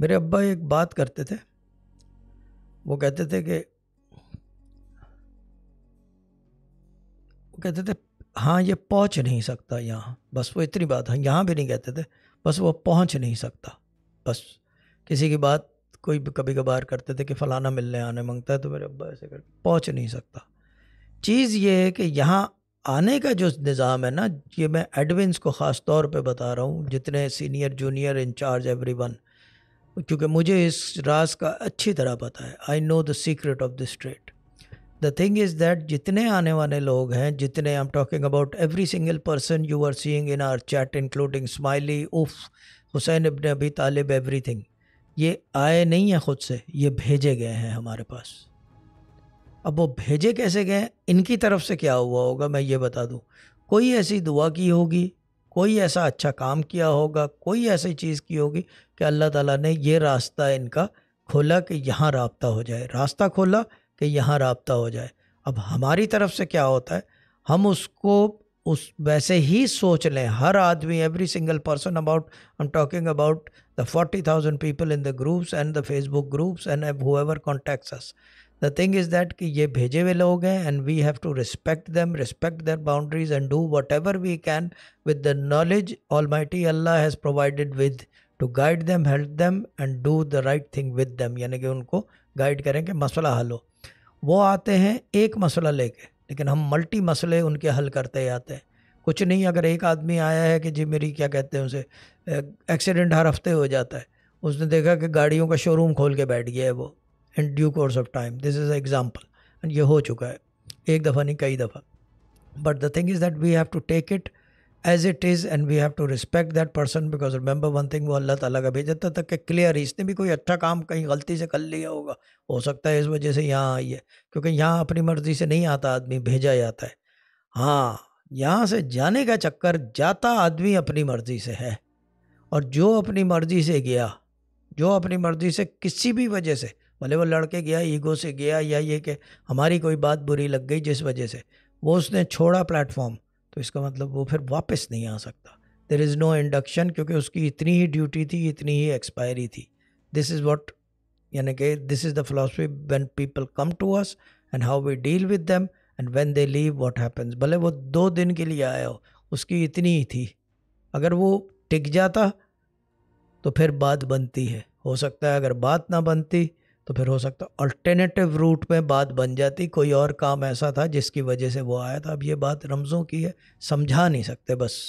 मेरे अब्बा एक बात करते थे वो कहते थे कि वो कहते थे हाँ ये पहुंच नहीं सकता यहाँ बस वो इतनी बात है हाँ, यहाँ भी नहीं कहते थे बस वो पहुंच नहीं सकता बस किसी की बात कोई कभी कभार करते थे कि फ़लाना मिलने आने मांगता है तो मेरे अब्बा ऐसे कर पहुँच नहीं सकता चीज़ ये है कि यहाँ आने का जो निज़ाम है ना ये मैं एडविंस को ख़ास तौर पे बता रहा हूँ जितने senior junior incharge every one क्योंकि मुझे इस राज का अच्छी तरह पता है I know the secret of this trade the thing is that जितने आने वाले लोग हैं जितने I am talking about every single person you are seeing in our chat including smiley of Hussain इबन अभी तालिब एवरी थिंग ये आए नहीं हैं ख़ुद से ये भेजे गए हैं हमारे पास अब वो भेजे कैसे गए इनकी तरफ से क्या हुआ होगा मैं ये बता दूँ कोई ऐसी दुआ की होगी कोई ऐसा अच्छा काम किया होगा कोई ऐसी चीज़ की होगी कि अल्लाह ताला ने ये रास्ता इनका खोला कि यहाँ रबता हो जाए रास्ता खोला कि यहाँ रबता हो जाए अब हमारी तरफ से क्या होता है हम उसको उस वैसे ही सोच लें हर आदमी every single person about I am talking about the forty thousand people in the groups and the Facebook groups and एव whoever contacts the thing is that कि ये भेजे हुए लोग हैं and we have to respect them respect their boundaries and do whatever we can with the knowledge almighty Allah has provided with to guide them help them and do the right thing with them यानी कि उनको guide करें कि मसला हल हो वो आते हैं एक मसला लेके लेकिन हम मल्टी मसले उनके हल करते आते हैं कुछ नहीं अगर एक आदमी आया है कि जी मेरी क्या कहते हैं उसे एक्सीडेंट हर हफ्ते हो जाता है उसने देखा कि गाड़ियों का शोरूम खोल के बैठ गया है वो in due course of time this is example and ये हो चुका है एक दफ़ा नहीं कई दफ़ा but the thing is that we have to take it as it is and we have to respect that person because remember one thing वो अल्लाह तला का भेजा था तक के क्लियर है इसने भी कोई अच्छा काम कहीं गलती से कर लिया होगा हो सकता है इस वजह से यहाँ आई है क्योंकि यहाँ अपनी मर्ज़ी से नहीं आता आदमी भेजा जाता है हाँ यहाँ से जाने का चक्कर जाता आदमी अपनी मर्ज़ी से है और जो अपनी मर्ज़ी से गया जो अपनी मर्ज़ी से किसी भी वजह से भले वो लड़के गया ईगो से गया या ये कि हमारी कोई बात बुरी लग गई जिस वजह से वो उसने छोड़ा प्लेटफॉर्म तो इसका मतलब वो फिर वापस नहीं आ सकता देर इज़ नो इंडक्शन क्योंकि उसकी इतनी ही ड्यूटी थी इतनी ही एक्सपायरी थी दिस इज़ वॉट यानी कि this is the philosophy when people come to us and how we deal with them and when they leave what happens भले वो दो दिन के लिए आया हो उसकी इतनी ही थी अगर वो टिक जाता तो फिर बात बनती है हो सकता है अगर बात ना बनती तो फिर हो सकता अल्टरनेटिव रूट में बात बन जाती कोई और काम ऐसा था जिसकी वजह से वो आया था अब ये बात रमज़ों की है समझा नहीं सकते बस